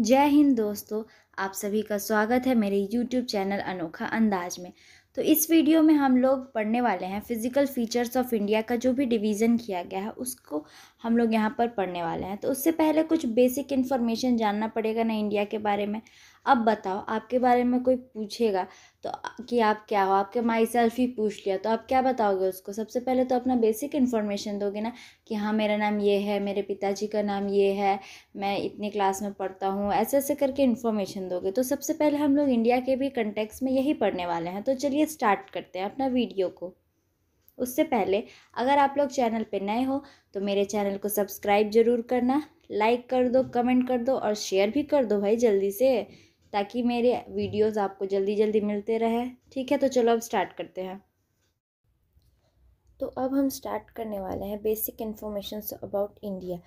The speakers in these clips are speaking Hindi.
जय हिंद दोस्तों आप सभी का स्वागत है मेरे YouTube चैनल अनोखा अंदाज में तो इस वीडियो में हम लोग पढ़ने वाले हैं फिज़िकल फीचर्स ऑफ इंडिया का जो भी डिवीज़न किया गया है उसको हम लोग यहाँ पर पढ़ने वाले हैं तो उससे पहले कुछ बेसिक इन्फॉर्मेशन जानना पड़ेगा ना इंडिया के बारे में अब बताओ आपके बारे में कोई पूछेगा तो कि आप क्या हो आपके माई सेल्फ ही पूछ लिया तो आप क्या बताओगे उसको सबसे पहले तो अपना बेसिक इन्फॉर्मेशन दोगे ना कि हाँ मेरा नाम ये है मेरे पिताजी का नाम ये है मैं इतने क्लास में पढ़ता हूँ ऐसे ऐसे करके इन्फॉर्मेशन दोगे तो सबसे पहले हम लोग इंडिया के भी कंटेक्स में यही पढ़ने वाले हैं तो चलिए स्टार्ट करते हैं अपना वीडियो को उससे पहले अगर आप लोग चैनल पर नए हो तो मेरे चैनल को सब्सक्राइब जरूर करना लाइक कर दो कमेंट कर दो और शेयर भी कर दो भाई जल्दी से ताकि मेरे वीडियोस आपको जल्दी जल्दी मिलते रहे ठीक है तो चलो अब स्टार्ट करते हैं तो अब हम स्टार्ट करने वाले हैं बेसिक इन्फॉर्मेशन अबाउट इंडिया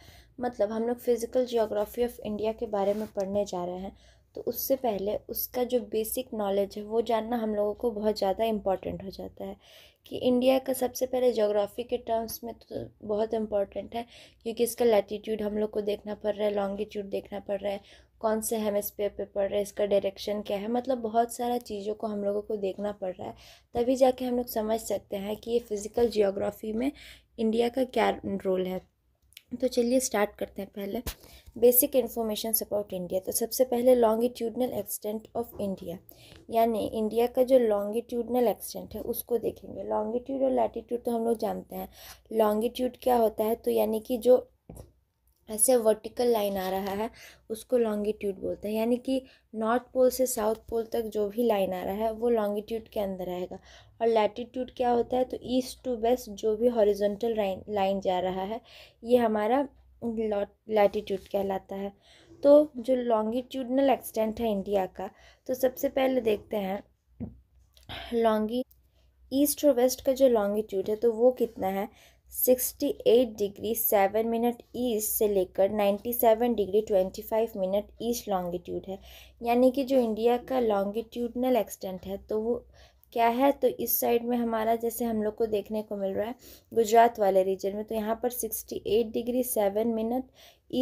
मतलब हम लोग फिज़िकल जियोग्राफी ऑफ इंडिया के बारे में पढ़ने जा रहे हैं तो उससे पहले उसका जो बेसिक नॉलेज है वो जानना हम लोगों को बहुत ज़्यादा इम्पॉर्टेंट हो जाता है कि इंडिया का सबसे पहले जोग्राफ़ी के टर्म्स में तो बहुत इम्पॉर्टेंट है क्योंकि इसका लैटीट्यूड हम लोग को देखना पड़ रहा है लॉन्गिट्यूड देखना पड़ रहा है कौन से हेमस्फेयर पे पड़ रहा है इसका डायरेक्शन क्या है मतलब बहुत सारा चीज़ों को हम लोगों को देखना पड़ रहा है तभी जाके हम लोग समझ सकते हैं कि ये फिज़िकल जियोग्राफी में इंडिया का क्या रोल है तो चलिए स्टार्ट करते हैं पहले बेसिक इन्फॉर्मेशन अबाउट इंडिया तो सबसे पहले लॉन्गिट्यूडनल एक्सटेंट ऑफ इंडिया यानी इंडिया का जो लॉन्गिट्यूडनल एक्सटेंट है उसको देखेंगे लॉन्गिट्यूड और लैटिट्यूड तो हम लोग जानते हैं लॉन्गिट्यूड क्या होता है तो यानी कि जो ऐसे वर्टिकल लाइन आ रहा है उसको लॉन्गिट्यूड बोलते हैं यानी कि नॉर्थ पोल से साउथ पोल तक जो भी लाइन आ रहा है वो लॉन्गिट्यूड के अंदर रहेगा और लैटिट्यूड क्या होता है तो ईस्ट टू वेस्ट जो भी हॉरिजॉन्टल लाइन लाइन जा रहा है ये हमारा लैटिट्यूड कहलाता है तो जो लॉन्गिट्यूडनल एक्सटेंट है इंडिया का तो सबसे पहले देखते हैं लॉन्गी ईस्ट और वेस्ट का जो लॉन्गिट्यूड है तो वो कितना है sixty eight degree seven minute east से लेकर ninety seven degree twenty five minute east longitude है यानी कि जो इंडिया का लॉन्गिट्यूडनल एक्सटेंट है तो वो क्या है तो इस साइड में हमारा जैसे हम लोग को देखने को मिल रहा है गुजरात वाले रीजन में तो यहाँ पर sixty eight degree seven minute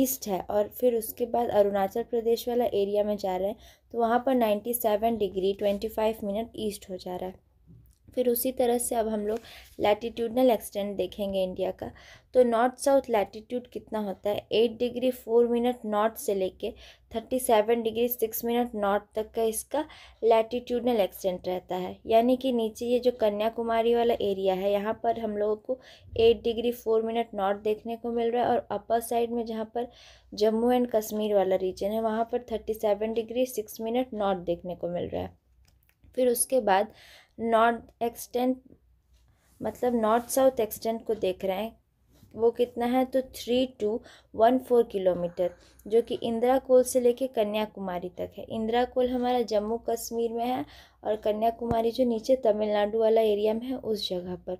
east है और फिर उसके बाद अरुणाचल प्रदेश वाला एरिया में जा रहे हैं तो वहाँ पर ninety seven degree twenty five minute east हो जा रहा है फिर उसी तरह से अब हम लोग लैटीट्यूडनल एक्सटेंट देखेंगे इंडिया का तो नॉर्थ साउथ लैटीट्यूड कितना होता है eight degree four minute north से लेके thirty seven degree six minute north तक का इसका लैटीट्यूडनल एक्सटेंट रहता है यानी कि नीचे ये जो कन्याकुमारी वाला एरिया है यहाँ पर हम लोगों को eight degree four minute north देखने को मिल रहा है और अपर साइड में जहाँ पर जम्मू एंड कश्मीर वाला रीजन है वहाँ पर thirty seven degree six minute north देखने को मिल रहा है फिर उसके बाद नॉर्थ एक्सटेंट मतलब नॉर्थ साउथ एक्सटेंट को देख रहे हैं वो कितना है तो three two one four kilometre जो कि इंदिरा कोल से लेके कन्याकुमारी तक है इंदिरा कोल हमारा जम्मू कश्मीर में है और कन्याकुमारी जो नीचे तमिलनाडु वाला एरिया में है उस जगह पर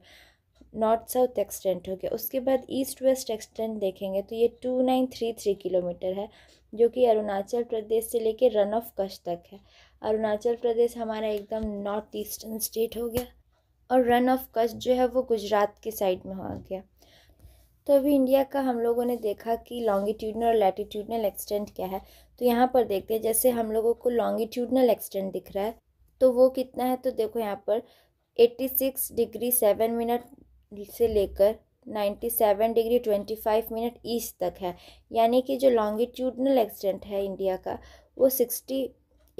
नॉर्थ साउथ एक्सटेंट हो गया उसके बाद ईस्ट वेस्ट एक्सटेंट देखेंगे तो ये two nine three three kilometre है जो कि अरुणाचल प्रदेश से लेकर रन ऑफ कच्छ तक है अरुणाचल प्रदेश हमारा एकदम नॉर्थ ईस्टर्न स्टेट हो गया और रन ऑफ कच्छ जो है वो गुजरात के साइड में हो गया तो अभी इंडिया का हम लोगों ने देखा कि लॉन्गिट्यूडनल और लैटिट्यूडनल एक्सटेंट क्या है तो यहाँ पर देखते हैं जैसे हम लोगों को लॉन्गिट्यूडनल एक्सटेंट दिख रहा है तो वो कितना है तो देखो यहाँ पर सिक्स डिग्री सेवन मिनट से लेकर ninety seven degree twenty five minute east तक है यानी कि जो लॉन्गिट्यूडनल एक्सटेंट है इंडिया का वो sixty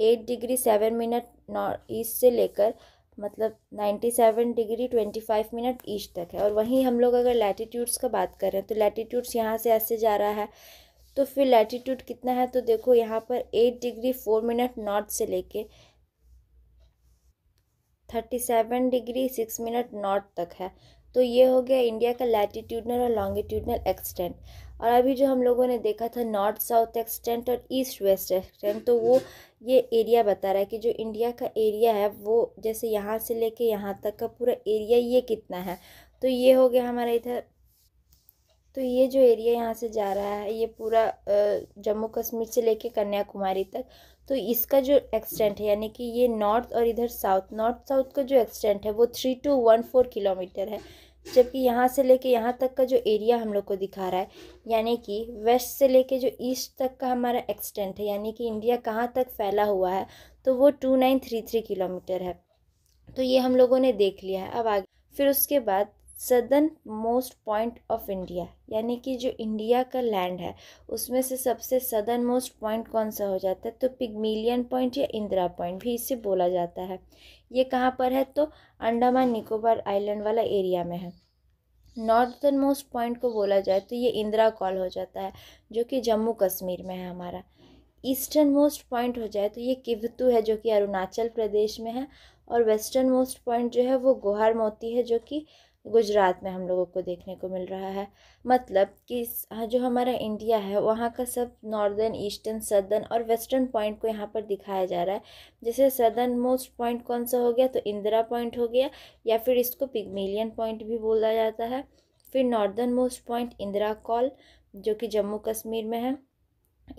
eight degree seven minute north east से लेकर मतलब ninety seven degree twenty five minute east तक है और वहीं हम लोग अगर लैटीट्यूड्स का बात करें तो लैटीट्यूड्स यहाँ से ऐसे जा रहा है तो फिर लैटीट्यूड कितना है तो देखो यहाँ पर eight degree four minute north से लेके thirty seven degree six minute north तक है तो ये हो गया इंडिया का लैटीट्यूडनल और लॉन्गिट्यूडनल एक्सटेंट और अभी जो हम लोगों ने देखा था नॉर्थ साउथ एक्सटेंट और ईस्ट वेस्ट एक्सटेंट तो वो ये एरिया बता रहा है कि जो इंडिया का एरिया है वो जैसे यहाँ से लेके यहाँ तक का पूरा एरिया ये कितना है तो ये हो गया हमारा इधर तो ये जो एरिया यहाँ से जा रहा है ये पूरा जम्मू कश्मीर से लेके कन्याकुमारी तक तो इसका जो एक्सटेंट है यानी कि ये नॉर्थ और इधर साउथ नॉर्थ साउथ का जो एक्सटेंट है वो three two one four kilometre है जबकि यहाँ से लेके यहाँ तक का जो एरिया हम लोग को दिखा रहा है यानी कि वेस्ट से लेके जो ईस्ट तक का हमारा एक्सटेंट है यानी कि इंडिया कहाँ तक फैला हुआ है तो वो two nine three three kilometre है तो ये हम लोगों ने देख लिया है अब आगे फिर उसके बाद southernmost point of India यानी कि जो इंडिया का लैंड है उसमें से सबसे सदर्न मोस्ट पॉइंट कौन सा हो जाता है तो पिगमिलियन पॉइंट या इंदिरा पॉइंट भी इसे बोला जाता है ये कहाँ पर है तो अंडमान निकोबार आइलैंड वाला एरिया में है नॉर्थन मोस्ट पॉइंट को बोला जाए तो ये इंदिरा कॉल हो जाता है जो कि जम्मू कश्मीर में है हमारा ईस्टर्न मोस्ट पॉइंट हो जाए तो ये किवतु है जो कि अरुणाचल प्रदेश में है और वेस्टर्न मोस्ट पॉइंट जो है वो गोहार मोती है जो कि गुजरात में हम लोगों को देखने को मिल रहा है मतलब कि हाँ, जो हमारा इंडिया है वहाँ का सब नॉर्दर्न ईस्टर्न सदर्न और वेस्टर्न पॉइंट को यहाँ पर दिखाया जा रहा है जैसे सदर्न मोस्ट पॉइंट कौन सा हो गया तो इंदिरा पॉइंट हो गया या फिर इसको पिगमेलियन पॉइंट भी बोला जाता है फिर northernmost point Indira col जो कि जम्मू कश्मीर में है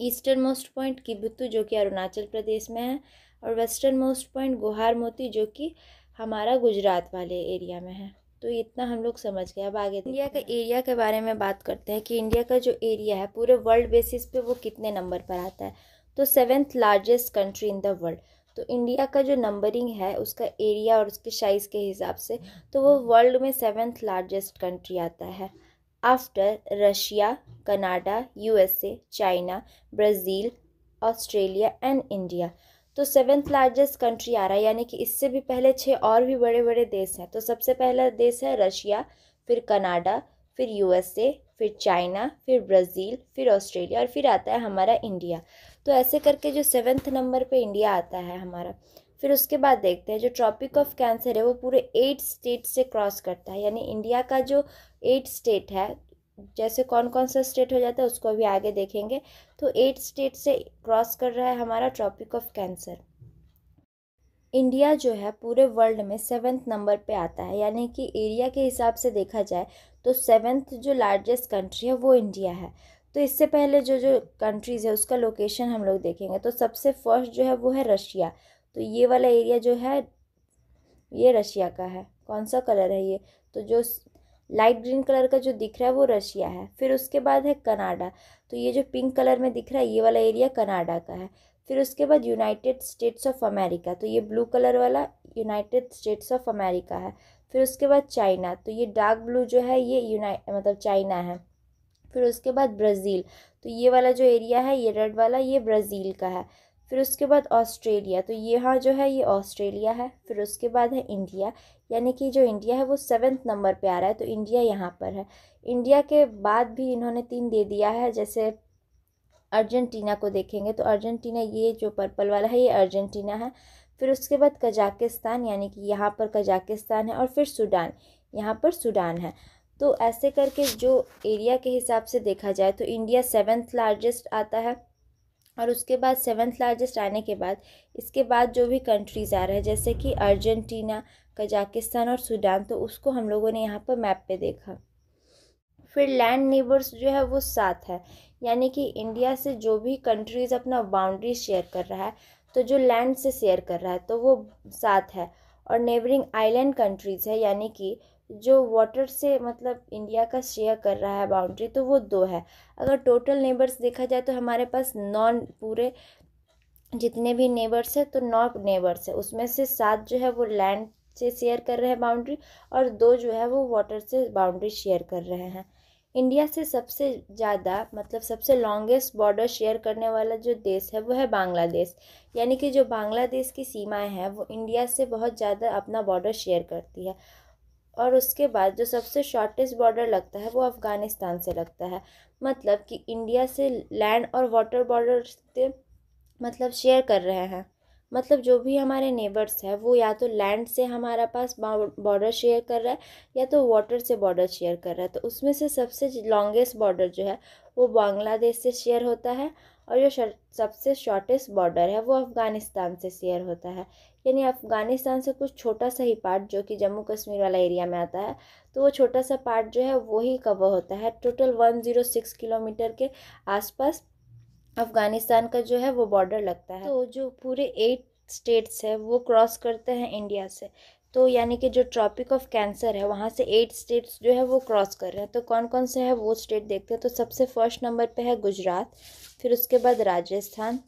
ईस्टर्न मोस्ट पॉइंट किबुत्तू जो कि अरुणाचल प्रदेश में है और वेस्टर्न मोस्ट पॉइंट गुहार मोती जो कि हमारा गुजरात वाले एरिया में है तो इतना हम लोग समझ गए अब आगे इंडिया का एरिया के बारे में बात करते हैं कि इंडिया का जो एरिया है पूरे वर्ल्ड बेसिस पे वो कितने नंबर पर आता है तो seventh largest country in the world तो इंडिया का जो नंबरिंग है उसका एरिया और उसके साइज़ के हिसाब से तो वो वर्ल्ड में सेवेंथ लार्जेस्ट कंट्री आता है after Russia Canada USA China Brazil Australia and India तो सेवेंथ लार्जेस्ट कंट्री आ रहा है यानी कि इससे भी पहले छः और भी बड़े बड़े देश हैं तो सबसे पहला देश है रशिया फिर कनाडा फिर यूएसए फिर चाइना फिर ब्राज़ील फिर ऑस्ट्रेलिया और फिर आता है हमारा इंडिया तो ऐसे करके जो सेवेंथ नंबर पर इंडिया आता है हमारा फिर उसके बाद देखते हैं जो ट्रॉपिक ऑफ कैंसर है वो पूरे एट स्टेट से क्रॉस करता है यानी इंडिया का जो एट स्टेट है जैसे कौन कौन सा स्टेट हो जाता है उसको अभी आगे देखेंगे तो एट स्टेट से क्रॉस कर रहा है हमारा ट्रॉपिक ऑफ कैंसर इंडिया जो है पूरे वर्ल्ड में सेवेंथ नंबर पे आता है यानी कि एरिया के हिसाब से देखा जाए तो सेवेंथ जो लार्जेस्ट कंट्री है वो इंडिया है तो इससे पहले जो जो कंट्रीज़ है उसका लोकेशन हम लोग देखेंगे तो सबसे फर्स्ट जो है वो है रशिया तो ये वाला एरिया जो है ये रशिया का है कौन सा कलर है ये तो जो लाइट ग्रीन कलर का जो दिख रहा है वो रशिया है फिर उसके बाद है कनाडा तो ये जो पिंक कलर में दिख रहा है ये वाला एरिया कनाडा का है फिर उसके बाद यूनाइटेड स्टेट्स ऑफ अमेरिका तो ये ब्लू कलर वाला यूनाइटेड स्टेट्स ऑफ अमेरिका है फिर उसके बाद चाइना तो ये डार्क ब्लू जो है ये यूनाइ मतलब चाइना है फिर उसके बाद ब्राज़ील तो ये वाला जो एरिया है ये रेड वाला ये ब्राज़ील का है फिर उसके बाद ऑस्ट्रेलिया तो यहाँ जो है ये ऑस्ट्रेलिया है फिर उसके बाद है इंडिया यानी कि जो इंडिया है वो सेवेंथ नंबर पे आ रहा है तो इंडिया यहाँ पर है इंडिया के बाद भी इन्होंने तीन दे दिया है जैसे अर्जेंटीना को देखेंगे तो अर्जेंटीना ये जो पर्पल वाला है ये अर्जेंटीना है फिर उसके बाद कजाकिस्तान यानी कि यहाँ पर कजाकिस्तान है और फिर सूडान यहाँ पर सूडान है तो ऐसे करके जो एरिया के हिसाब से देखा जाए तो इंडिया सेवेंथ लार्जेस्ट आता है और उसके बाद सेवन्थ लार्जेस्ट आने के बाद इसके बाद जो भी कंट्रीज़ आ रहे हैं जैसे कि अर्जेंटीना कजाकिस्तान और सूडान तो उसको हम लोगों ने यहाँ पर मैप पे देखा फिर लैंड नेबर्स जो है वो सात है यानी कि इंडिया से जो भी कंट्रीज़ अपना बाउंड्री शेयर कर रहा है तो जो लैंड से शेयर कर रहा है तो वो सात है और नेबरिंग आइलैंड कंट्रीज़ है यानी कि जो वाटर से मतलब इंडिया का शेयर कर रहा है बाउंड्री तो वो दो है अगर टोटल नेबर्स देखा जाए तो हमारे पास नॉन पूरे जितने भी नेबर्स हैं तो नौ नेबर्स है उसमें से सात जो है वो लैंड से शेयर कर रहे हैं बाउंड्री और दो जो है वो वाटर से बाउंड्री शेयर कर रहे हैं इंडिया से सबसे ज़्यादा मतलब सबसे लॉन्गेस्ट बॉर्डर शेयर करने वाला जो देश है वो है बांग्लादेश यानी कि जो बांग्लादेश की सीमाएं हैं वो इंडिया से बहुत ज़्यादा अपना बॉर्डर शेयर करती है और उसके बाद जो सबसे शॉर्टेस्ट बॉर्डर लगता है वो अफ़गानिस्तान से लगता है मतलब कि इंडिया से लैंड और वाटर बॉर्डर से मतलब शेयर कर रहे हैं मतलब जो भी हमारे नेबर्स है वो या तो लैंड से हमारा पास बॉर्डर शेयर कर रहा है या तो वाटर से बॉर्डर शेयर कर रहा है तो उसमें से सबसे लॉन्गेस्ट बॉर्डर जो है वो बांग्लादेश से शेयर होता है और जो सबसे शॉर्टेस्ट बॉर्डर है वो अफ़गानिस्तान से शेयर होता है यानी अफ़गानिस्तान से कुछ छोटा सा ही पार्ट जो कि जम्मू कश्मीर वाला एरिया में आता है तो वो छोटा सा पार्ट जो है वो ही कवर होता है total one zero six kilometre के आसपास अफ़गानिस्तान का जो है वो बॉर्डर लगता है तो जो पूरे एट स्टेट्स है वो क्रॉस करते हैं इंडिया से तो यानी कि जो ट्रॉपिक ऑफ कैंसर है वहाँ से एट स्टेट्स जो है वो क्रॉस कर रहे हैं तो कौन कौन से है वो स्टेट देखते हैं तो सबसे फर्स्ट नंबर पे है गुजरात फिर उसके बाद राजस्थान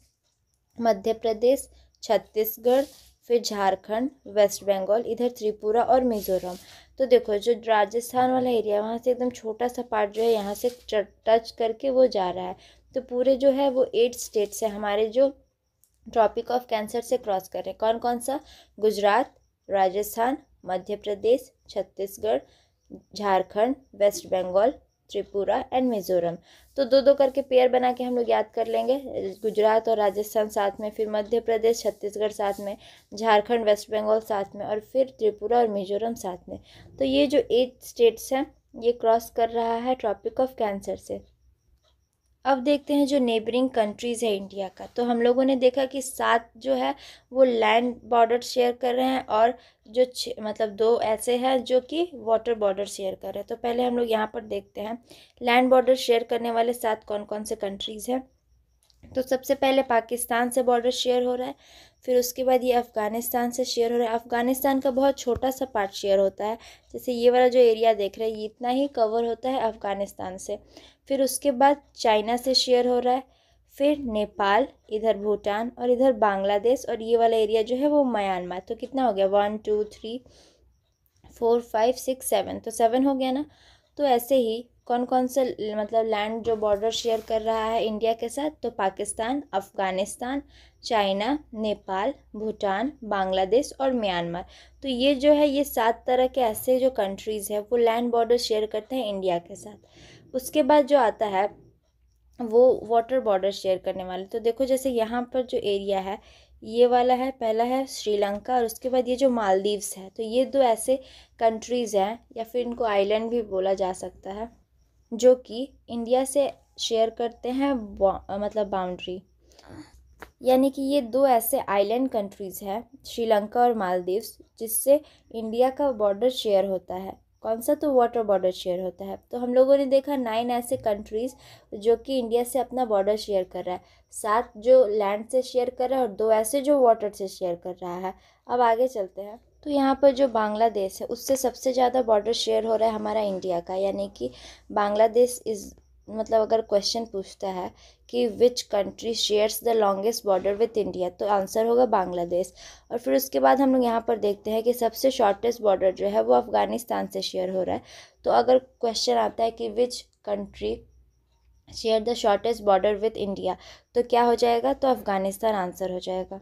मध्य प्रदेश छत्तीसगढ़ फिर झारखंड वेस्ट बंगाल इधर त्रिपुरा और मिज़ोरम तो देखो जो राजस्थान वाला एरिया है वहाँ से एकदम छोटा सा पार्ट जो है यहाँ से टच करके वो जा रहा है तो पूरे जो है वो एट स्टेट्स हैं हमारे जो ट्रॉपिक ऑफ कैंसर से क्रॉस कर रहे हैं कौन कौन सा गुजरात राजस्थान मध्य प्रदेश छत्तीसगढ़ झारखंड वेस्ट बंगाल त्रिपुरा एंड मिजोरम तो दो दो करके पेयर बना के हम लोग याद कर लेंगे गुजरात और राजस्थान साथ में फिर मध्य प्रदेश छत्तीसगढ़ साथ में झारखंड वेस्ट बंगाल साथ में और फिर त्रिपुरा और मिजोरम साथ में तो ये जो एट स्टेट्स हैं ये क्रॉस कर रहा है ट्रॉपिक ऑफ कैंसर से अब देखते हैं जो नेबरिंग कंट्रीज़ है इंडिया का तो हम लोगों ने देखा कि सात जो है वो लैंड बॉर्डर शेयर कर रहे हैं और जो मतलब दो ऐसे हैं जो कि वाटर बॉर्डर शेयर कर रहे हैं तो पहले हम लोग यहाँ पर देखते हैं लैंड बॉर्डर शेयर करने वाले सात कौन कौन से कंट्रीज़ हैं तो सबसे पहले पाकिस्तान से बॉर्डर शेयर हो रहा है फिर उसके बाद ये अफ़गानिस्तान से शेयर हो रहा है अफ़गानिस्तान का बहुत छोटा सा पार्ट शेयर होता है जैसे ये वाला जो एरिया देख रहे हैं ये इतना ही कवर होता है अफ़गानिस्तान से फिर उसके बाद चाइना से शेयर हो रहा है फिर नेपाल इधर भूटान और इधर बांग्लादेश और ये वाला एरिया जो है वो म्यांमार तो कितना हो गया one two three four five six seven तो सेवन हो गया ना तो ऐसे ही कौन कौन से मतलब लैंड जो बॉर्डर शेयर कर रहा है इंडिया के साथ तो पाकिस्तान अफ़गानिस्तान चाइना नेपाल भूटान बांग्लादेश और म्यांमार तो ये जो है ये सात तरह के ऐसे जो कंट्रीज़ है वो लैंड बॉर्डर शेयर करते हैं इंडिया के साथ उसके बाद जो आता है वो वाटर बॉर्डर शेयर करने वाले तो देखो जैसे यहाँ पर जो एरिया है ये वाला है पहला है श्रीलंका और उसके बाद ये जो मालदीव्स है तो ये दो ऐसे कंट्रीज़ हैं या फिर इनको आइलैंड भी बोला जा सकता है जो कि इंडिया से शेयर करते हैं मतलब बाउंड्री यानी कि ये दो ऐसे आइलैंड कंट्रीज़ हैं श्रीलंका और मालदीव्स जिससे इंडिया का बॉर्डर शेयर होता है कौन सा तो वाटर बॉर्डर शेयर होता है तो हम लोगों ने देखा नाइन ऐसे कंट्रीज़ जो कि इंडिया से अपना बॉर्डर शेयर कर रहा है सात जो लैंड से शेयर कर रहा है और दो ऐसे जो वाटर से शेयर कर रहा है अब आगे चलते हैं तो यहाँ पर जो बांग्लादेश है उससे सबसे ज़्यादा बॉर्डर शेयर हो रहा है हमारा इंडिया का यानी कि बांग्लादेश इज़ मतलब अगर क्वेश्चन पूछता है कि which country shares the longest border with India तो आंसर होगा बांग्लादेश और फिर उसके बाद हम लोग यहाँ पर देखते हैं कि सबसे शॉर्टेस्ट बॉर्डर जो है वो अफ़गानिस्तान से शेयर हो रहा है तो अगर क्वेश्चन आता है कि which country share the shortest border with India तो क्या हो जाएगा तो अफ़गानिस्तान आंसर हो जाएगा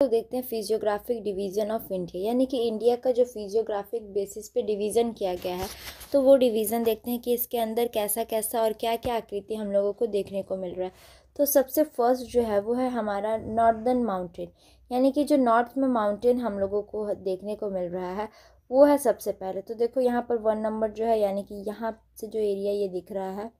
तो देखते हैं फिजियोग्राफिक डिवीज़न ऑफ इंडिया यानी कि इंडिया का जो फिजियोग्राफिक बेसिस पे डिवीज़न किया गया है तो वो डिवीज़न देखते हैं कि इसके अंदर कैसा कैसा और क्या क्या आकृति हम लोगों को देखने को मिल रहा है तो सबसे फर्स्ट जो है वो है हमारा नॉर्दर्न माउंटेन यानी कि जो नॉर्थ में माउंटेन हम लोगों को देखने को मिल रहा है वो है सबसे पहले तो देखो यहाँ पर वन नंबर जो है यानी कि यहाँ से जो एरिया ये दिख रहा है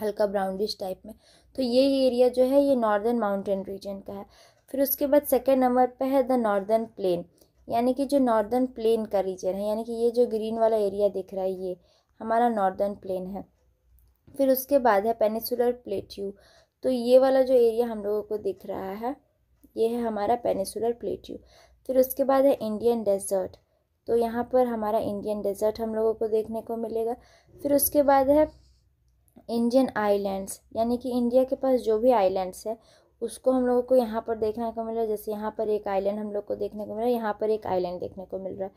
हल्का ब्राउनिश टाइप में तो ये एरिया जो है ये नॉर्दर्न माउंटेन रीजन का है फिर उसके बाद सेकेंड नंबर पर है द नॉर्दर्न प्लेन यानी कि जो नॉर्दर्न प्लेन का रीजन है यानी कि ये जो ग्रीन वाला एरिया दिख रहा है ये हमारा नॉर्दर्न प्लेन है फिर उसके बाद है पेनिसुलर प्लेट्यू तो ये वाला जो एरिया हम लोगों को दिख रहा है ये है हमारा पेनिसुलर प्लेट्यू फिर उसके बाद है इंडियन डेजर्ट तो यहाँ पर हमारा इंडियन डेजर्ट हम लोगों को देखने को मिलेगा फिर उसके बाद है इंडियन आइलैंड्स यानी कि इंडिया के पास जो भी आइलैंड्स है उसको हम लोगों को यहाँ पर देखने को मिल रहा है जैसे यहाँ पर एक आइलैंड हम लोग को देखने को मिल रहा है यहाँ पर एक आइलैंड देखने को मिल रहा है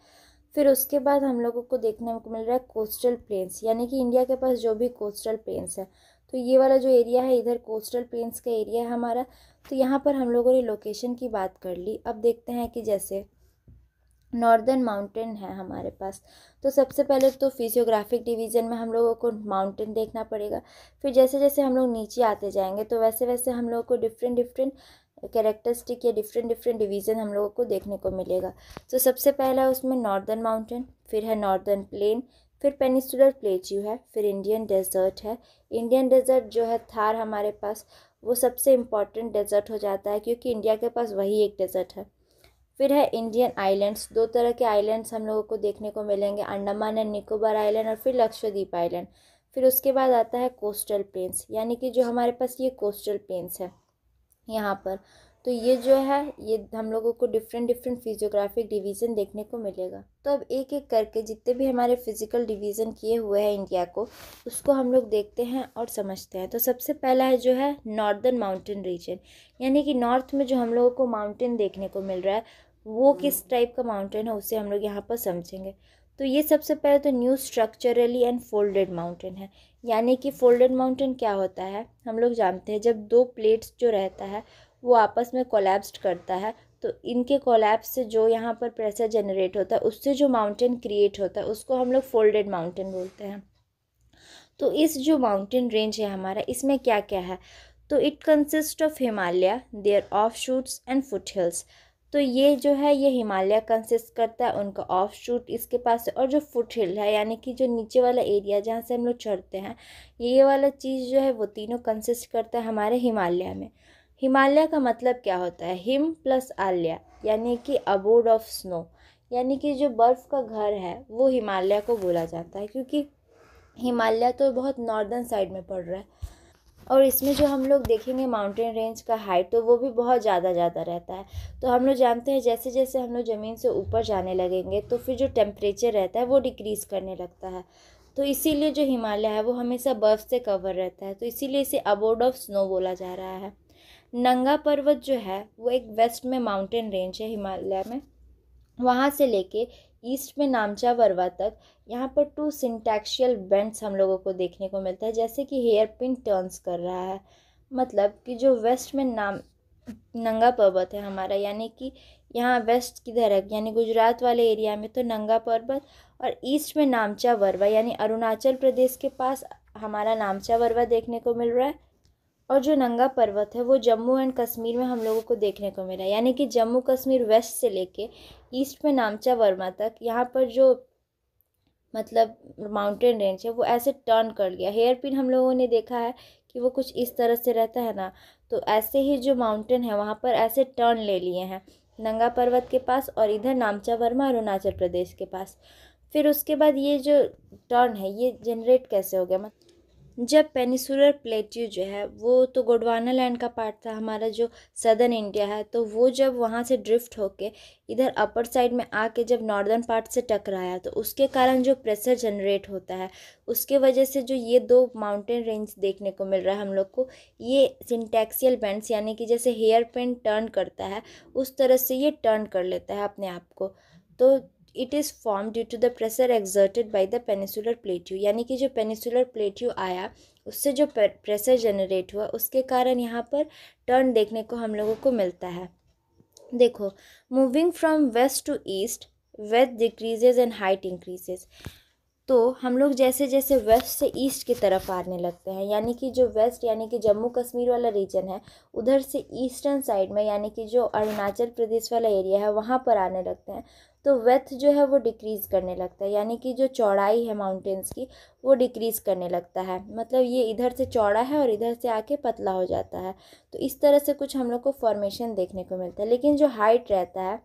फिर उसके बाद हम लोगों को देखने को मिल रहा है कोस्टल प्लेन्स यानी कि इंडिया के पास जो भी कोस्टल प्लेन्स है तो ये वाला जो एरिया है इधर कोस्टल प्लेन्स का एरिया है हमारा तो यहाँ पर हम लोगों ने लोकेशन की बात कर ली अब देखते हैं कि जैसे नॉर्दर्न माउंटेन है हमारे पास तो सबसे पहले तो फिजियोग्राफिक डिवीज़न में हम लोगों को माउंटेन देखना पड़ेगा फिर जैसे जैसे हम लोग नीचे आते जाएंगे तो वैसे वैसे हम लोगों को डिफरेंट डिफरेंट कैरेक्टरिस्टिक या डिफरेंट डिफरेंट डिवीज़न हम लोगों को देखने को मिलेगा तो सबसे पहला उसमें नॉर्दर्न माउंटेन फिर है नॉर्दर्न प्लेन फिर पेनिसुलर प्लेच्यू है फिर इंडियन डेजर्ट है इंडियन डेजर्ट जो है थार हमारे पास वो सबसे इम्पॉर्टेंट डेजर्ट हो जाता है क्योंकि इंडिया के पास वही एक डेजर्ट है फिर है इंडियन आइलैंड्स दो तरह के आइलैंड्स हम लोगों को देखने को मिलेंगे अंडमान एंड निकोबार आइलैंड और फिर लक्षद्वीप आइलैंड फिर उसके बाद आता है कोस्टल प्लेन्स यानी कि जो हमारे पास ये कोस्टल प्लेन्स है यहाँ पर तो ये जो है ये हम लोगों को डिफरेंट डिफरेंट फिजियोग्राफिक डिवीज़न देखने को मिलेगा तो अब एक एक करके जितने भी हमारे फिजिकल डिवीज़न किए हुए हैं इंडिया को उसको हम लोग देखते हैं और समझते हैं तो सबसे पहला है जो है नॉर्दर्न माउंटेन रीजन यानी कि नॉर्थ में जो हम लोगों को माउंटेन देखने को मिल रहा है वो हम्म। किस टाइप का माउंटेन है उसे हम लोग यहाँ पर समझेंगे तो ये सबसे पहले तो new structurally and folded mountain है यानी कि फोल्डेड माउंटेन क्या होता है हम लोग जानते हैं जब दो प्लेट्स जो रहता है वो आपस में कोलैप्स्ड करता है तो इनके कोलेप्स से जो यहाँ पर प्रेशर जनरेट होता है उससे जो माउंटेन क्रिएट होता है उसको हम लोग फोल्डेड माउंटेन बोलते हैं तो इस जो माउंटेन रेंज है हमारा इसमें क्या क्या है तो it consist of Himalaya their offshoots and foothills तो ये जो है ये हिमालय कंसिस्ट करता है उनका ऑफ शूट इसके पास और जो फुट हिल है यानी कि जो नीचे वाला एरिया जहाँ से हम लोग चढ़ते हैं ये वाला चीज़ जो है वो तीनों कंसिस्ट करता है हमारे हिमालय में हिमालय का मतलब क्या होता है हिम प्लस आलिया यानी कि अबोड ऑफ स्नो यानी कि जो बर्फ़ का घर है वो हिमालय को बोला जाता है क्योंकि हिमालय तो बहुत नॉर्दर्न साइड में पड़ रहा है और इसमें जो हम लोग देखेंगे माउंटेन रेंज का हाइट तो वो भी बहुत ज़्यादा ज़्यादा रहता है तो हम लोग जानते हैं जैसे जैसे हम लोग ज़मीन से ऊपर जाने लगेंगे तो फिर जो टेम्परेचर रहता है वो डिक्रीज़ करने लगता है तो इसीलिए जो हिमालय है वो हमेशा बर्फ़ से कवर रहता है तो इसीलिए इसे अबोर्ड ऑफ स्नो बोला जा रहा है नंगा पर्वत जो है वो एक वेस्ट में माउंटेन रेंज है हिमालय में वहाँ से लेके ईस्ट में नामचा वर्वा तक यहाँ पर टू सिंटैक्शियल बेंड्स हम लोगों को देखने को मिलता है जैसे कि हेयर पिन टर्न्स कर रहा है मतलब कि जो वेस्ट में नाम नंगा पर्वत है हमारा यानी कि यहाँ वेस्ट की धरक यानी गुजरात वाले एरिया में तो नंगा पर्वत और ईस्ट में नामचा वर्वा यानी अरुणाचल प्रदेश के पास हमारा नामचा वर्वा देखने को मिल रहा है और जो नंगा पर्वत है वो जम्मू एंड कश्मीर में हम लोगों को देखने को मिला यानी कि जम्मू कश्मीर वेस्ट से लेके ईस्ट में नामचा वर्मा तक यहाँ पर जो मतलब माउंटेन रेंज है वो ऐसे टर्न कर गया हेयर पिन हम लोगों ने देखा है कि वो कुछ इस तरह से रहता है ना तो ऐसे ही जो माउंटेन है वहाँ पर ऐसे टर्न ले लिए हैं नंगा पर्वत के पास और इधर नामचा वर्मा अरुणाचल प्रदेश के पास फिर उसके बाद ये जो टर्न है ये जनरेट कैसे हो गया मतलब जब पेनिसुलर प्लेट्यू जो है वो तो गोडवाना लैंड का पार्ट था हमारा जो सदर्न इंडिया है तो वो जब वहाँ से ड्रिफ्ट होके इधर अपर साइड में आके जब नॉर्दर्न पार्ट से टकराया तो उसके कारण जो प्रेशर जनरेट होता है उसके वजह से जो ये दो माउंटेन रेंज देखने को मिल रहा है हम लोग को ये सिंटेक्सियल बैंड्स यानी कि जैसे हेयर पेन टर्न करता है उस तरह से ये टर्न कर लेता है अपने आप को तो it is form due to the pressure exerted by the peninsular plateau यानी कि जो पेनिसुलर प्लेट्यू आया उससे जो प्रेशर जनरेट हुआ उसके कारण यहाँ पर टर्न देखने को हम लोगों को मिलता है देखो moving from west to east width decreases and height increases तो हम लोग जैसे जैसे वेस्ट से ईस्ट की तरफ आने लगते हैं यानी कि जो वेस्ट यानी कि जम्मू कश्मीर वाला रीजन है उधर से ईस्टर्न साइड में यानी कि जो अरुणाचल प्रदेश वाला एरिया है वहाँ पर आने लगते हैं तो वेथ जो है वो डिक्रीज़ करने लगता है यानी कि जो चौड़ाई है माउंटेन्स की वो डिक्रीज़ करने लगता है मतलब ये इधर से चौड़ा है और इधर से आके पतला हो जाता है तो इस तरह से कुछ हम लोग को फॉर्मेशन देखने को मिलता है लेकिन जो हाइट रहता है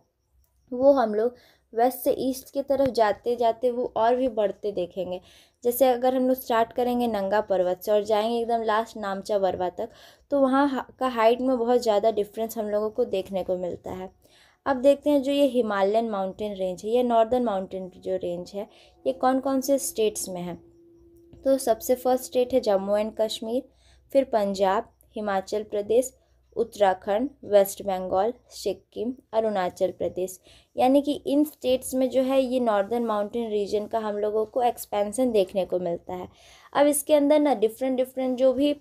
वो हम लोग वेस्ट से ईस्ट की तरफ जाते जाते वो और भी बढ़ते देखेंगे जैसे अगर हम लोग स्टार्ट करेंगे नंगा पर्वत से और जाएंगे एकदम लास्ट नामचा बरवा तक तो वहाँ का हाइट में बहुत ज़्यादा डिफरेंस हम लोगों को देखने को मिलता है अब देखते हैं जो ये हिमालयन माउंटेन रेंज है या नॉर्दर्न माउंटेन जो रेंज है ये कौन कौन से स्टेट्स में है तो सबसे फर्स्ट स्टेट है जम्मू एंड कश्मीर फिर पंजाब हिमाचल प्रदेश उत्तराखंड वेस्ट बंगाल सिक्किम अरुणाचल प्रदेश यानी कि इन स्टेट्स में जो है ये नॉर्दर्न माउंटेन रीजन का हम लोगों को एक्सपेंसन देखने को मिलता है अब इसके अंदर ना डिफरेंट डिफरेंट जो भी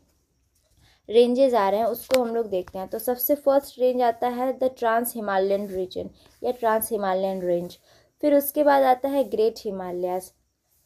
रेंजेज आ रहे हैं उसको हम लोग देखते हैं तो सबसे फर्स्ट रेंज आता है द ट्रांस हिमालयन रीजन या ट्रांस हिमालयन रेंज फिर उसके बाद आता है ग्रेट हिमालयास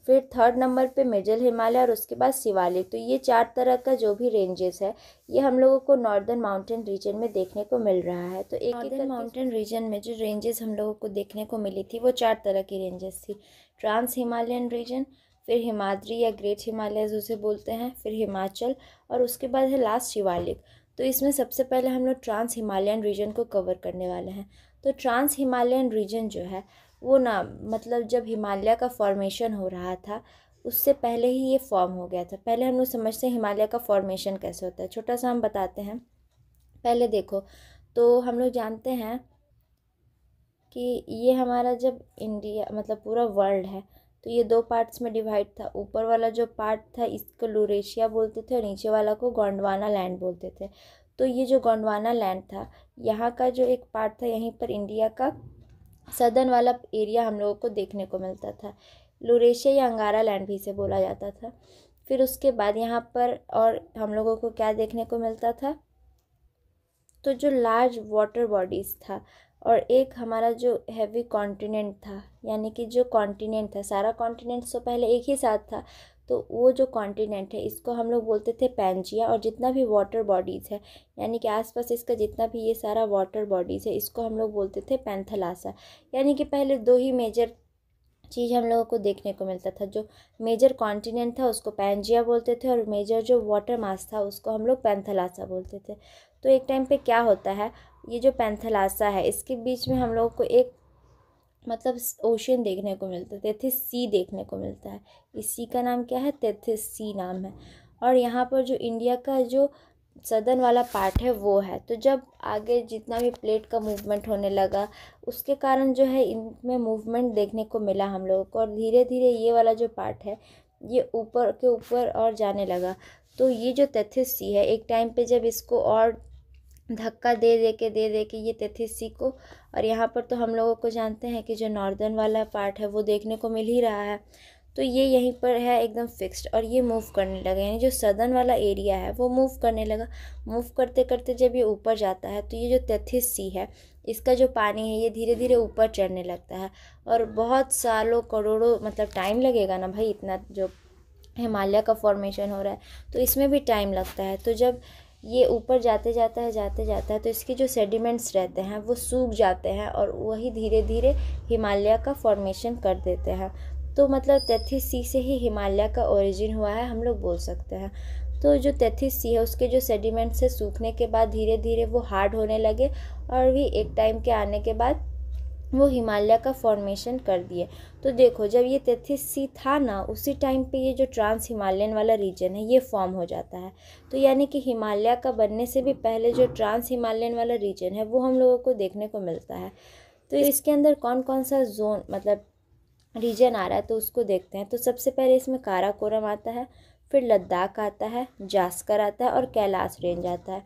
फिर थर्ड नंबर पे मिडल हिमालय और उसके बाद शिवालिक तो ये चार तरह का जो भी रेंजेस है ये हम लोगों को नॉर्दर्न माउंटेन रीजन में देखने को मिल रहा है तो एक नॉर्दर्न माउंटेन रीजन में जो रेंजेस हम लोगों को देखने को मिली थी वो चार तरह की रेंजेस थी ट्रांस हिमालयन रीजन फिर हिमाद्री या ग्रेट हिमालयज उसे बोलते हैं फिर हिमाचल और उसके बाद है लास्ट शिवालिक तो इसमें सबसे पहले हम लोग ट्रांस हिमालयन रीजन को कवर करने वाले हैं तो ट्रांस हिमालयन रीजन जो है वो ना मतलब जब हिमालय का फॉर्मेशन हो रहा था उससे पहले ही ये फॉर्म हो गया था पहले हम लोग समझते हैं हिमालय का फॉर्मेशन कैसे होता है छोटा सा हम बताते हैं पहले देखो तो हम लोग जानते हैं कि ये हमारा जब इंडिया मतलब पूरा वर्ल्ड है तो ये दो पार्ट्स में डिवाइड था ऊपर वाला जो पार्ट था इसको लुरेशिया बोलते थे और नीचे वाला को गोंडवाना लैंड बोलते थे तो ये जो गोंडवाना लैंड था यहाँ का जो एक पार्ट था यहीं पर इंडिया का सदन वाला एरिया हम लोगों को देखने को मिलता था लुरेशिया या अंगारा लैंड भी इसे बोला जाता था फिर उसके बाद यहाँ पर और हम लोगों को क्या देखने को मिलता था तो जो लार्ज वाटर बॉडीज़ था और एक हमारा जो हैवी कॉन्टिनेंट था यानी कि जो कॉन्टिनेंट था सारा कॉन्टिनेंट तो पहले एक ही साथ था तो वो जो कॉन्टिनेंट है इसको हम लोग बोलते थे पैंजिया और जितना भी वाटर बॉडीज़ है यानी कि आसपास इसका जितना भी ये सारा वाटर बॉडीज़ है इसको हम लोग बोलते थे पैंथलासा यानी कि पहले दो ही मेजर चीज़ हम लोगों को देखने को मिलता था जो मेजर कॉन्टिनेंट था उसको पैंजिया बोलते थे और मेजर जो वाटर मास था उसको हम लोग पैंथलासा बोलते थे तो एक टाइम पे क्या होता है ये जो पैंथलासा है इसके बीच में हम लोगों को एक मतलब ओशन देखने को मिलता है तेथिस सी देखने को मिलता है इस सी का नाम क्या है तेथिस सी नाम है और यहाँ पर जो इंडिया का जो सदन वाला पार्ट है वो है तो जब आगे जितना भी प्लेट का मूवमेंट होने लगा उसके कारण जो है इनमें मूवमेंट देखने को मिला हम लोगों को और धीरे धीरे ये वाला जो पार्ट है ये ऊपर के ऊपर और जाने लगा तो ये जो तथ्य सी है एक टाइम पे जब इसको और धक्का दे दे के दे दे के ये तेथिस सी को और यहाँ पर तो हम लोगों को जानते हैं कि जो नॉर्दर्न वाला पार्ट है वो देखने को मिल ही रहा है तो ये यहीं पर है एकदम फिक्स्ड और ये मूव करने लगा यानी जो सदन वाला एरिया है वो मूव करने लगा मूव करते करते जब ये ऊपर जाता है तो ये जो तेथिस सी है इसका जो पानी है ये धीरे धीरे ऊपर चढ़ने लगता है और बहुत सालों करोड़ों मतलब टाइम लगेगा ना भाई इतना जो हिमालय का फॉर्मेशन हो रहा है तो इसमें भी टाइम लगता है तो जब ये ऊपर जाते जाता है जाते जाता है तो इसके जो सेडिमेंट्स रहते हैं वो सूख जाते हैं और वही धीरे धीरे हिमालय का फॉर्मेशन कर देते हैं तो मतलब तैथिस सी से ही हिमालय का ओरिजिन हुआ है हम लोग बोल सकते हैं तो जो तैथिस सी है उसके जो सेडिमेंट्स है सूखने के बाद धीरे धीरे वो हार्ड होने लगे और भी एक टाइम के आने के बाद वो हिमालय का फॉर्मेशन कर दिए तो देखो जब ये तेतीस सी था ना उसी टाइम पे ये जो ट्रांस हिमालयन वाला रीजन है ये फॉर्म हो जाता है तो यानी कि हिमालय का बनने से भी पहले जो ट्रांस हिमालयन वाला रीजन है वो हम लोगों को देखने को मिलता है तो इसके अंदर कौन कौन सा जोन मतलब रीजन आ रहा है तो उसको देखते हैं तो सबसे पहले इसमें काराकोरम आता है फिर लद्दाख आता है जास्कर आता है और कैलाश रेंज आता है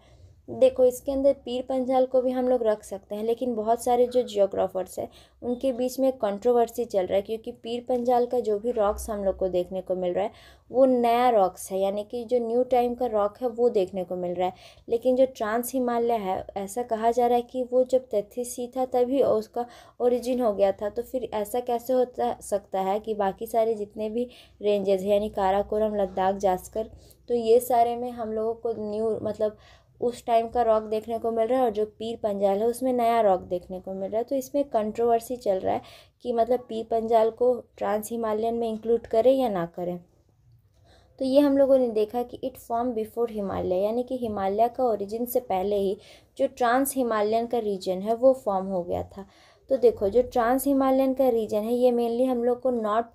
देखो इसके अंदर पीर पंजाल को भी हम लोग रख सकते हैं लेकिन बहुत सारे जो जियोग्राफर्स हैं उनके बीच में कंट्रोवर्सी चल रहा है क्योंकि पीर पंजाल का जो भी रॉक्स हम लोग को देखने को मिल रहा है वो नया रॉक्स है यानी कि जो न्यू टाइम का रॉक है वो देखने को मिल रहा है लेकिन जो ट्रांस हिमालय है ऐसा कहा जा रहा है कि वो जब सी था तभी उसका ओरिजिन हो गया था तो फिर ऐसा कैसे होता सकता है कि बाकी सारे जितने भी रेंजेस यानी काराकोरम लद्दाख जास्कर तो ये सारे में हम लोगों को न्यू मतलब उस टाइम का रॉक देखने को मिल रहा है और जो पीर पंजाल है उसमें नया रॉक देखने को मिल रहा है तो इसमें कंट्रोवर्सी चल रहा है कि मतलब पीर पंजाल को ट्रांस हिमालयन में इंक्लूड करें या ना करें तो ये हम लोगों ने देखा कि इट फॉर्म बिफोर हिमालय यानी कि हिमालय का ओरिजिन से पहले ही जो ट्रांस हिमालयन का रीजन है वो फॉर्म हो गया था तो देखो जो ट्रांस हिमालयन का रीजन है ये मेनली हम लोग को नॉर्थ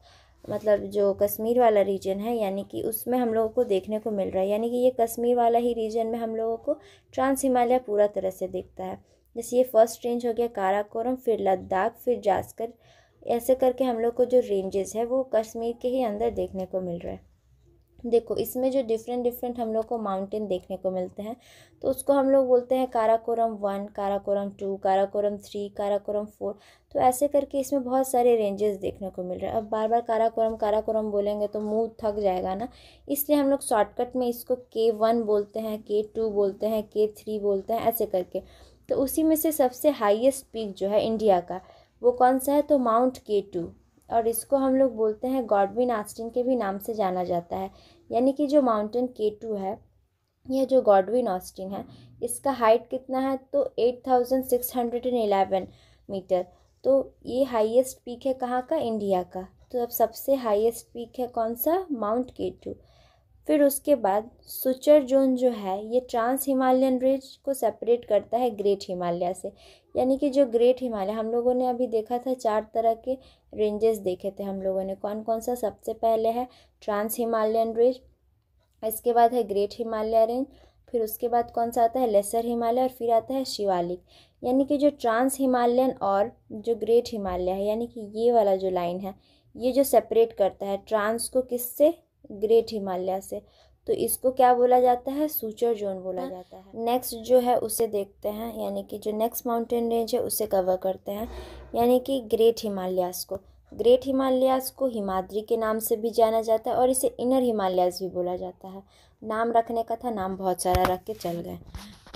मतलब जो कश्मीर वाला रीजन है यानी कि उसमें हम लोगों को देखने को मिल रहा है यानी कि ये कश्मीर वाला ही रीजन में हम लोगों को ट्रांस हिमालय पूरा तरह से दिखता है जैसे ये फर्स्ट रेंज हो गया काराकोरम फिर लद्दाख फिर जास्कर ऐसे करके हम लोग को जो रेंजेस है वो कश्मीर के ही अंदर देखने को मिल रहा है देखो इसमें जो डिफरेंट डिफरेंट हम लोग को माउंटेन देखने को मिलते हैं तो उसको हम लोग बोलते हैं Karakoram one Karakoram two Karakoram three Karakoram four तो ऐसे करके इसमें बहुत सारे रेंजेस देखने को मिल रहे हैं अब बार बार काराकोरम काराकोरम बोलेंगे तो मुंह थक जाएगा ना इसलिए हम लोग शॉर्टकट में इसको के वन बोलते हैं के टू बोलते हैं के थ्री बोलते हैं ऐसे करके तो उसी में से सबसे हाइएस्ट पीक जो है इंडिया का वो कौन सा है तो माउंट के टू और इसको हम लोग बोलते हैं गॉडविन आस्टिन के भी नाम से जाना जाता है यानी कि जो माउंटेन के टू है यह जो गॉडविन ऑस्टिन है इसका हाइट कितना है तो eight thousand six hundred and eleven metre तो ये हाईएस्ट पीक है कहाँ का इंडिया का तो अब सबसे हाईएस्ट पीक है कौन सा माउंट के टू फिर उसके बाद सुचर जोन जो है ये ट्रांस हिमालयन रिज को सेपरेट करता है ग्रेट हिमालय से यानी कि जो ग्रेट हिमालय हम लोगों ने अभी देखा था चार तरह के रेंजेस देखे थे हम लोगों ने कौन कौन सा सबसे पहले है ट्रांस हिमालयन रेंज इसके बाद है ग्रेट हिमालय रेंज फिर उसके बाद कौन सा आता है लेसर हिमालय और फिर आता है शिवालिक यानी कि जो ट्रांस हिमालयन और जो ग्रेट हिमालय है यानी कि ये वाला जो लाइन है ये जो सेपरेट करता है ट्रांस को किससे ग्रेट हिमालय से तो इसको क्या बोला जाता है सूचर जोन बोला हाँ। जाता है नेक्स्ट जो है उसे देखते हैं यानी कि जो नेक्स्ट माउंटेन रेंज है उसे कवर करते हैं यानी कि ग्रेट हिमालयास को ग्रेट हिमालयास को हिमाद्री के नाम से भी जाना जाता है और इसे इनर हिमालयास भी बोला जाता है नाम रखने का था नाम बहुत सारा रख के चल गए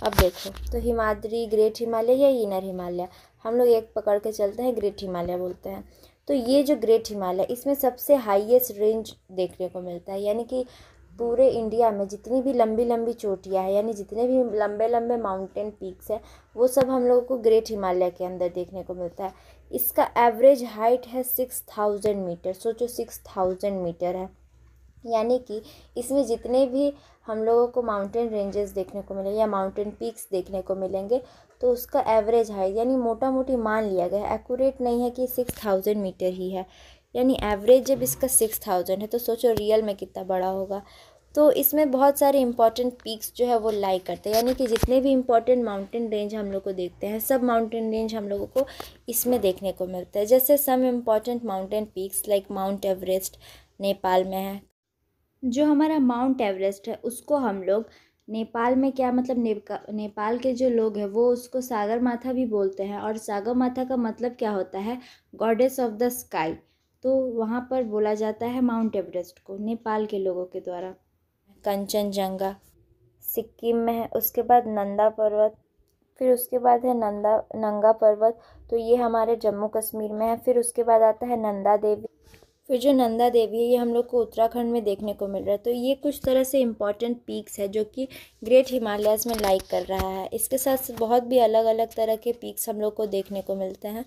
अब देखो तो हिमाद्री ग्रेट हिमालय या इनर हिमालय हम लोग एक पकड़ के चलते हैं ग्रेट हिमालय बोलते हैं तो ये जो ग्रेट हिमालय इसमें सबसे हाईएस्ट रेंज देखने को मिलता है यानी कि पूरे इंडिया में जितनी भी लंबी लंबी चोटियाँ हैं यानी जितने भी लंबे लंबे माउंटेन पीक्स हैं वो सब हम लोगों को ग्रेट हिमालय के अंदर देखने को मिलता है इसका एवरेज हाइट है सिक्स थाउजेंड मीटर सोचो सिक्स थाउजेंड मीटर है यानी कि इसमें जितने भी हम लोगों को माउंटेन रेंजेस देखने को मिलेंगे या माउंटेन पीक्स देखने को मिलेंगे तो उसका एवरेज हाइट यानी मोटा मोटी मान लिया गया एक्यूरेट नहीं है कि सिक्स थाउजेंड मीटर ही है यानी एवरेज जब इसका सिक्स थाउजेंड है तो सोचो रियल में कितना बड़ा होगा तो इसमें बहुत सारे इंपॉर्टेंट पीक्स जो है वो लाइक करते हैं यानी कि जितने भी इंपॉर्टेंट माउंटेन रेंज हम लोग को देखते हैं सब माउंटेन रेंज हम लोगों को इसमें देखने को मिलता है जैसे some important mountain peaks like Mount Everest Nepal में है जो हमारा माउंट एवरेस्ट है उसको हम लोग नेपाल में क्या मतलब नेपा, नेपाल के जो लोग हैं वो उसको सागर माथा भी बोलते हैं और सागर माथा का मतलब क्या होता है गॉडेस ऑफ द स्काई तो वहाँ पर बोला जाता है माउंट एवरेस्ट को नेपाल के लोगों के द्वारा कंचनजंगा सिक्किम में है उसके बाद नंदा पर्वत फिर उसके बाद है नंदा नंगा पर्वत तो ये हमारे जम्मू कश्मीर में है फिर उसके बाद आता है नंदा देवी फिर जो नंदा देवी है ये हम लोग को उत्तराखंड में देखने को मिल रहा है तो ये कुछ तरह से इम्पॉर्टेंट पीक्स है जो कि ग्रेट हिमालयस में लाइक कर रहा है इसके साथ बहुत भी अलग अलग तरह के पीक्स हम लोग को देखने को मिलते हैं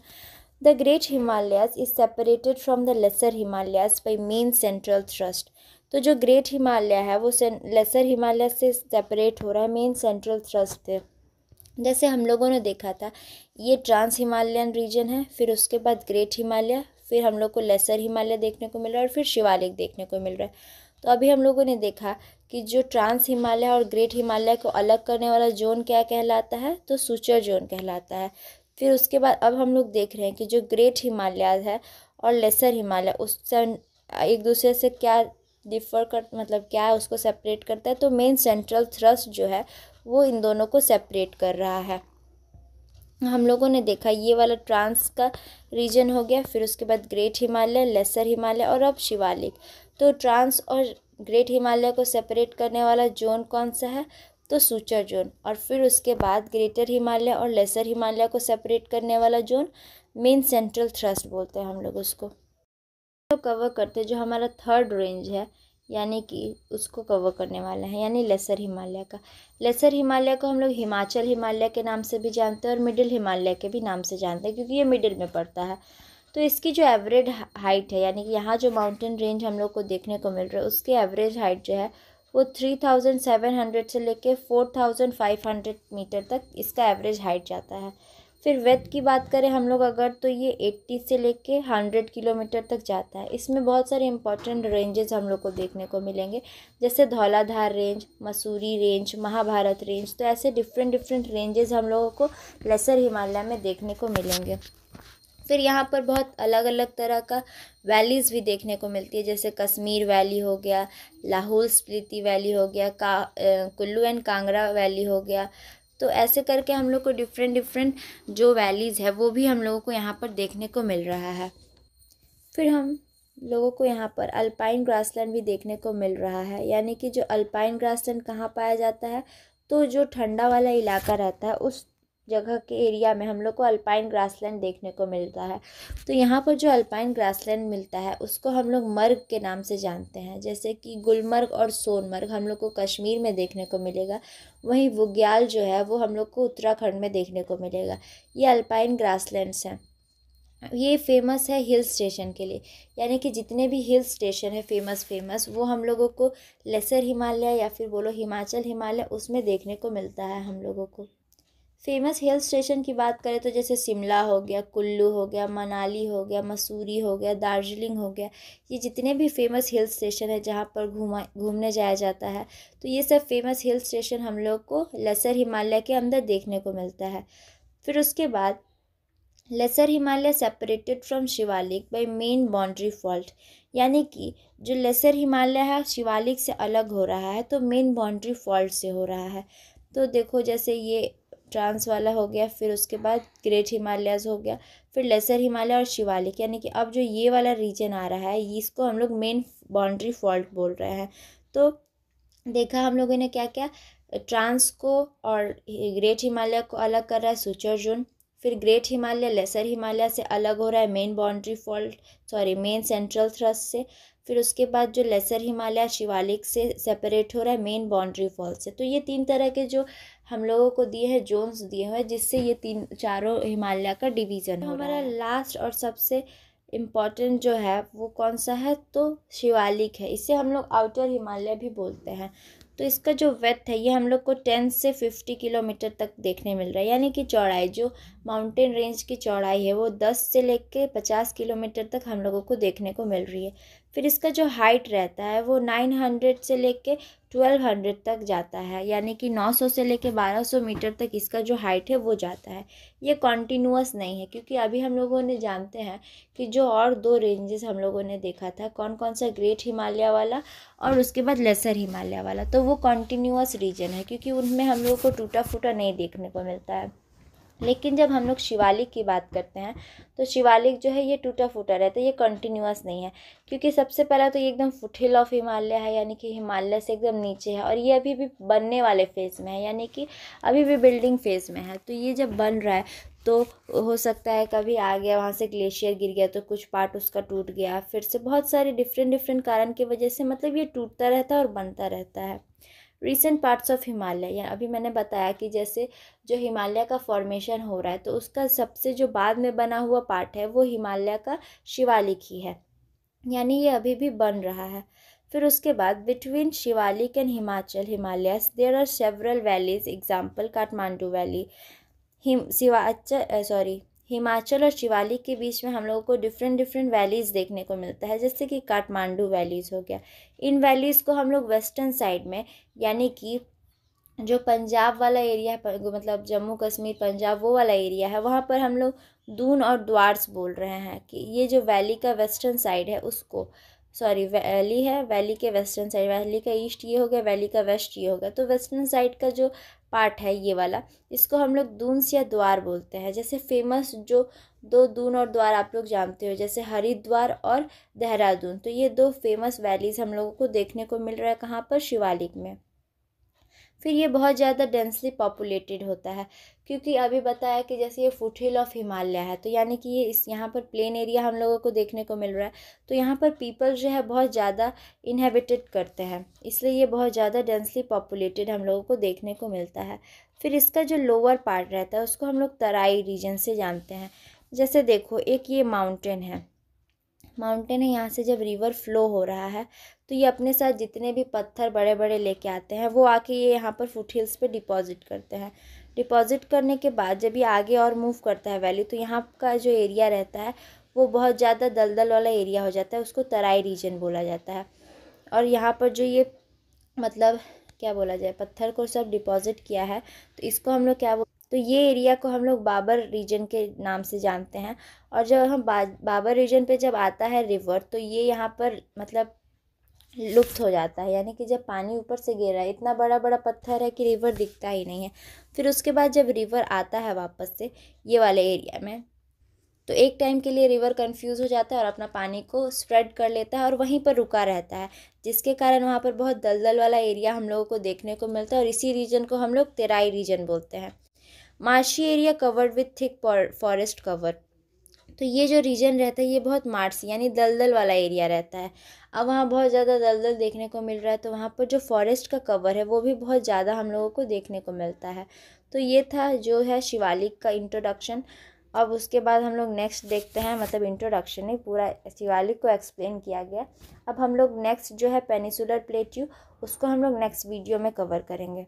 The Great Himalayas is separated from the Lesser Himalayas by main central thrust. तो जो ग्रेट हिमालय है वो लेसर हिमालय से सेपरेट हो रहा है मेन सेंट्रल थ्रस्ट से जैसे हम लोगों ने देखा था ये ट्रांस हिमालयन रीजन है फिर उसके बाद ग्रेट हिमालय फिर हम लोग को लेसर हिमालय देखने को मिल रहा है और फिर शिवालिक देखने को मिल रहा है तो अभी हम लोगों ने देखा कि जो ट्रांस हिमालय और ग्रेट हिमालय को अलग करने वाला जोन क्या कहलाता है तो सूचर जोन कहलाता है फिर उसके बाद अब हम लोग देख रहे हैं कि जो ग्रेट हिमालयाज है और लेसर हिमालय उससे एक दूसरे से क्या डिफर कर मतलब क्या है उसको सेपरेट करता है तो मेन सेंट्रल थ्रस्ट जो है वो इन दोनों को सेपरेट कर रहा है हम लोगों ने देखा ये वाला ट्रांस का रीजन हो गया फिर उसके बाद ग्रेट हिमालय लेसर हिमालय और अब शिवालिक तो ट्रांस और ग्रेट हिमालय को सेपरेट करने वाला जोन कौन सा है तो सूचर जोन और फिर उसके बाद ग्रेटर हिमालय और लेसर हिमालय को सेपरेट करने वाला जोन मेन सेंट्रल थ्रस्ट बोलते हैं हम लोग उसको तो कवर करते जो हमारा थर्ड रेंज है यानी कि उसको कवर करने वाला है यानी लेसर हिमालय का लेसर हिमालय को हम लोग हिमाचल हिमालय के नाम से भी जानते हैं और मिडिल हिमालय के भी नाम से जानते हैं क्योंकि ये मिडिल में पड़ता है तो इसकी जो एवरेज हाइट है यानी कि यहाँ जो माउंटेन रेंज हम लोग को देखने को मिल रहा है उसकी एवरेज हाइट जो है वो थ्री थाउजेंड सेवन हंड्रेड से लेके four thousand five hundred metre तक इसका एवरेज हाइट जाता है फिर वेथ की बात करें हम लोग अगर तो ये एट्टी से लेके हंड्रेड किलोमीटर तक जाता है इसमें बहुत सारे इंपॉर्टेंट रेंजेस हम लोग को देखने को मिलेंगे जैसे Dhauladhar range Mussoorie range Mahabharat range तो ऐसे डिफरेंट डिफरेंट रेंजेस हम लोगों को लेसर हिमालय में देखने को मिलेंगे फिर यहाँ पर बहुत अलग अलग तरह का वैलीज़ भी देखने को मिलती है जैसे कश्मीर वैली हो गया लाहौल स्पीति वैली हो गया का कुल्लू एंड कांगड़ा वैली हो गया तो ऐसे करके हम लोग को डिफरेंट डिफरेंट जो वैलीज़ है वो भी हम लोगों को यहाँ पर देखने को मिल रहा है फिर हम लोगों को यहाँ पर अल्पाइन ग्रासलैंड भी देखने को मिल रहा है यानी कि जो अल्पाइन ग्रासलैंड कहाँ पाया जाता है तो जो ठंडा वाला इलाका रहता है उस जगह के एरिया में हम लोग को अल्पाइन ग्रासलैंड देखने को मिलता है तो यहाँ पर जो अल्पाइन ग्रासलैंड मिलता है उसको हम लोग मर्ग के नाम से जानते हैं जैसे कि गुलमर्ग और सोनमर्ग हम लोग को कश्मीर में देखने को मिलेगा वहीं वुग्याल जो है वो हम लोग को उत्तराखंड में देखने को मिलेगा ये अल्पाइन ग्रास हैं ये फेमस है हिल स्टेशन के लिए यानी कि जितने भी हिल स्टेशन है फेमस फेमस वो हम लोगों को लेसर हिमालय या फिर बोलो हिमाचल हिमालय उसमें देखने को मिलता है हम लोगों को फेमस हिल स्टेशन की बात करें तो जैसे शिमला हो गया कुल्लू हो गया मनाली हो गया मसूरी हो गया दार्जिलिंग हो गया ये जितने भी फेमस हिल स्टेशन है जहाँ पर घूमा घूमने जाया जाता है तो ये सब फेमस हिल स्टेशन हम लोग को लेसर हिमालय के अंदर देखने को मिलता है फिर उसके बाद lesser Himalaya separated from Shivalik by main boundary fault यानी कि जो लेसर हिमालय है शिवालिक से अलग हो रहा है तो मेन बाउंड्री फॉल्ट से हो रहा है तो देखो जैसे ये ट्रांस वाला हो गया फिर उसके बाद ग्रेट हिमालयाज हो गया फिर लेसर हिमालय और शिवालिक यानी कि अब जो ये वाला रीजन आ रहा है इसको हम लोग मेन बाउंड्री फॉल्ट बोल रहे हैं तो देखा हम लोगों ने क्या क्या ट्रांस को और ग्रेट हिमालय को अलग कर रहा है सुचर जोन फिर ग्रेट हिमालय लेसर हिमालय से अलग हो रहा है main boundary fault sorry main central thrust से फिर उसके बाद जो लेसर हिमालय शिवालिक से सेपरेट हो रहा है मेन बाउंड्री फॉल्ट से तो ये तीन तरह के जो हम लोगों को दिए हैं जोन्स दिए हुए हैं जिससे ये तीन चारों हिमालय का डिवीज़न है हमारा लास्ट और सबसे इम्पॉर्टेंट जो है वो कौन सा है तो शिवालिक है इसे हम लोग आउटर हिमालय भी बोलते हैं तो इसका जो वेथ है ये हम लोग को टेन से फिफ्टी किलोमीटर तक देखने मिल रहा है यानी कि चौड़ाई जो माउंटेन रेंज की चौड़ाई है वो दस से लेकर पचास किलोमीटर तक हम लोगों को देखने को मिल रही है फिर इसका जो हाइट रहता है वो नाइन हंड्रेड से ले कर ट्वेल्व हंड्रेड तक जाता है यानी कि नौ सौ से ले कर बारह सौ मीटर तक इसका जो हाइट है वो जाता है ये कॉन्टीन्यूस नहीं है क्योंकि अभी हम लोगों ने जानते हैं कि जो और दो रेंजेस हम लोगों ने देखा था कौन कौन सा ग्रेट हिमालय वाला और उसके बाद लेसर हिमालय वाला तो वो कॉन्टीन्यूस रीजन है क्योंकि उनमें हम लोगों को टूटा फूटा नहीं देखने को मिलता है लेकिन जब हम लोग शिवालिक की बात करते हैं तो शिवालिक जो है ये टूटा फूटा रहता है ये कंटिन्यूस नहीं है क्योंकि सबसे पहला तो ये एकदम फुटहिल ऑफ हिमालय है यानी कि हिमालय से एकदम नीचे है और ये अभी भी बनने वाले फेज़ में है यानी कि अभी भी बिल्डिंग फेज़ में है तो ये जब बन रहा है तो हो सकता है कभी आ गया वहाँ से ग्लेशियर गिर गया तो कुछ पार्ट उसका टूट गया फिर से बहुत सारे डिफरेंट डिफरेंट कारण की वजह से मतलब ये टूटता रहता है और बनता रहता है रिसेंट पार्ट्स ऑफ हिमालय या अभी मैंने बताया कि जैसे जो हिमालय का फॉर्मेशन हो रहा है तो उसका सबसे जो बाद में बना हुआ पार्ट है वो हिमालय का शिवालिक ही है यानी ये अभी भी बन रहा है फिर उसके बाद between Shivalik and Himachal Himalaya there are several valleys example Kathmandu valley हिम शिवाचल सॉरी हिमाचल और शिवालिक के बीच में हम लोगों को डिफरेंट डिफरेंट वैलीज़ देखने को मिलता है जैसे कि काठमांडू वैलीज़ हो गया इन वैलीज़ को हम लोग वेस्टर्न साइड में यानी कि जो पंजाब वाला एरिया है मतलब जम्मू कश्मीर पंजाब वो वाला एरिया है वहाँ पर हम लोग दून और द्वार्स बोल रहे हैं कि ये जो वैली का वेस्टर्न साइड है उसको सॉरी वैली है वैली के वेस्टर्न साइड वैली का ईस्ट ये हो गया वैली का वेस्ट ये हो गया तो वेस्टर्न साइड का जो पार्ट है ये वाला इसको हम लोग दूनस या द्वार बोलते हैं जैसे फेमस जो दो दून और द्वार आप लोग जानते हो जैसे हरिद्वार और देहरादून तो ये दो फेमस वैलीज़ हम लोगों को देखने को मिल रहा है कहाँ पर शिवालिक में फिर ये बहुत ज़्यादा डेंसली पॉपुलेटेड होता है क्योंकि अभी बताया कि जैसे ये फुट हिल ऑफ हिमालय है तो यानी कि ये इस यहाँ पर प्लेन एरिया हम लोगों को देखने को मिल रहा है तो यहाँ पर पीपल जो है बहुत ज़्यादा इनहेबिटेड करते हैं इसलिए ये बहुत ज़्यादा डेंसली पॉपुलेटेड हम लोगों को देखने को मिलता है फिर इसका जो लोअर पार्ट रहता है उसको हम लोग तराई रीजन से जानते हैं जैसे देखो एक ये माउंटेन है माउंटेन है यहाँ से जब रिवर फ्लो हो रहा है तो ये अपने साथ जितने भी पत्थर बड़े बड़े लेके आते हैं वो आके ये यहाँ पर फुट हिल्स पर डिपॉज़िट करते हैं डिपॉज़िट करने के बाद जब ये आगे और मूव करता है वैली तो यहाँ का जो एरिया रहता है वो बहुत ज़्यादा दलदल वाला एरिया हो जाता है उसको तराई रीजन बोला जाता है और यहाँ पर जो ये मतलब क्या बोला जाए पत्थर को सब डिपॉज़िट किया है तो इसको हम लोग क्या बोल तो ये एरिया को हम लोग बाबर रीजन के नाम से जानते हैं और जब हम बाबर रीजन पे जब आता है रिवर तो ये यहाँ पर मतलब लुप्त हो जाता है यानी कि जब पानी ऊपर से गिर रहा है इतना बड़ा बड़ा पत्थर है कि रिवर दिखता ही नहीं है फिर उसके बाद जब रिवर आता है वापस से ये वाले एरिया में तो एक टाइम के लिए रिवर कंफ्यूज हो जाता है और अपना पानी को स्प्रेड कर लेता है और वहीं पर रुका रहता है जिसके कारण वहाँ पर बहुत दलदल वाला एरिया हम लोगों को देखने को मिलता है और इसी रीजन को हम लोग तेराई रीजन बोलते हैं marshy area covered with thick forest cover तो ये जो रीजन रहता है ये बहुत मार्स यानी दलदल वाला एरिया रहता है अब वहाँ बहुत ज़्यादा दलदल देखने को मिल रहा है तो वहाँ पर जो फॉरेस्ट का कवर है वो भी बहुत ज़्यादा हम लोगों को देखने को मिलता है तो ये था जो है शिवालिक का इंट्रोडक्शन अब उसके बाद हम लोग नेक्स्ट देखते हैं मतलब इंट्रोडक्शन ही पूरा शिवालिक को एक्सप्लेन किया गया अब हम लोग नेक्स्ट जो है पेनिसुलर प्लेट्यू उसको हम लोग नेक्स्ट वीडियो में कवर करेंगे